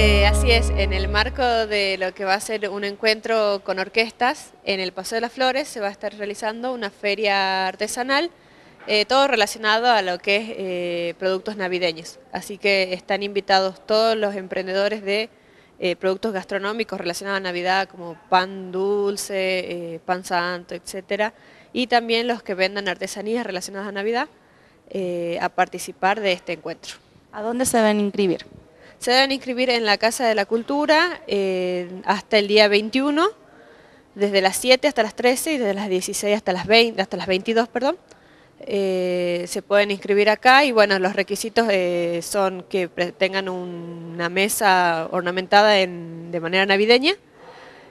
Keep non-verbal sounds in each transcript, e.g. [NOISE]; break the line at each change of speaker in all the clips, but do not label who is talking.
Eh, así es, en el marco de lo que va a ser un encuentro con orquestas en el Paseo de las Flores se va a estar realizando una feria artesanal, eh, todo relacionado a lo que es eh, productos navideños. Así que están invitados todos los emprendedores de productos gastronómicos relacionados a Navidad, como pan dulce, pan santo, etc. Y también los que vendan artesanías relacionadas a Navidad a participar de este encuentro. ¿A dónde se van a inscribir? se deben inscribir en la Casa de la Cultura eh, hasta el día 21, desde las 7 hasta las 13 y desde las 16 hasta las 22, perdón. Eh, se pueden inscribir acá y bueno, los requisitos eh, son que tengan una mesa ornamentada de manera navideña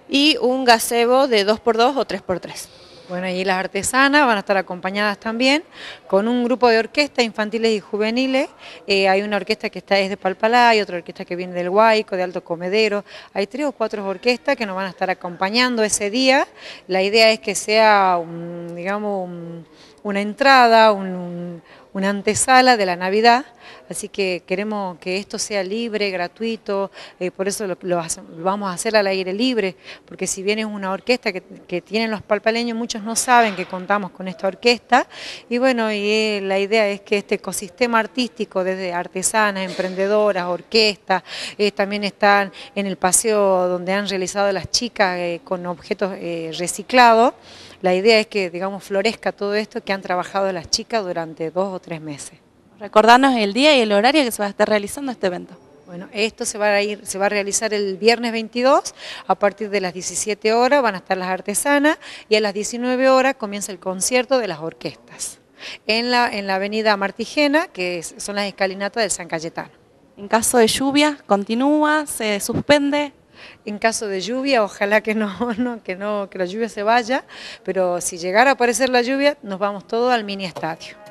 y un gazebo de 2x2 o
3x3. Bueno, y las artesanas van a estar acompañadas también con un grupo de orquestas infantiles y juveniles. Eh, hay una orquesta que está desde de Palpalá, hay otra orquesta que viene del Guayco, de Alto Comedero. Hay tres o cuatro orquestas que nos van a estar acompañando ese día. La idea es que sea, digamos, una entrada, una antesala de la Navidad Así que queremos que esto sea libre, gratuito, eh, por eso lo, vamos a hacer al aire libre, porque si bien es una orquesta que, tienen los palpaleños, muchos no saben que contamos con esta orquesta, y bueno, y eh, la idea es que este ecosistema artístico, desde artesanas, emprendedoras, orquestas, eh, también están en el paseo donde han realizado las chicas con objetos reciclados, la idea es que, digamos, florezca todo esto que han trabajado las chicas durante dos o tres meses. Recordanos el día y el horario que se va a estar realizando este evento. Bueno, esto se va, a se va a realizar el viernes 22, a partir de las 17 horas van a estar las artesanas y a las 19 horas comienza el concierto de las orquestas en la, avenida Martigena, que son las escalinatas del San Cayetano.
En caso de lluvia, continúa,
se suspende en caso de lluvia, ojalá que [LAUGHS] no, que no, que la lluvia se vaya, pero si llegara a aparecer la lluvia, nos vamos todos al mini estadio.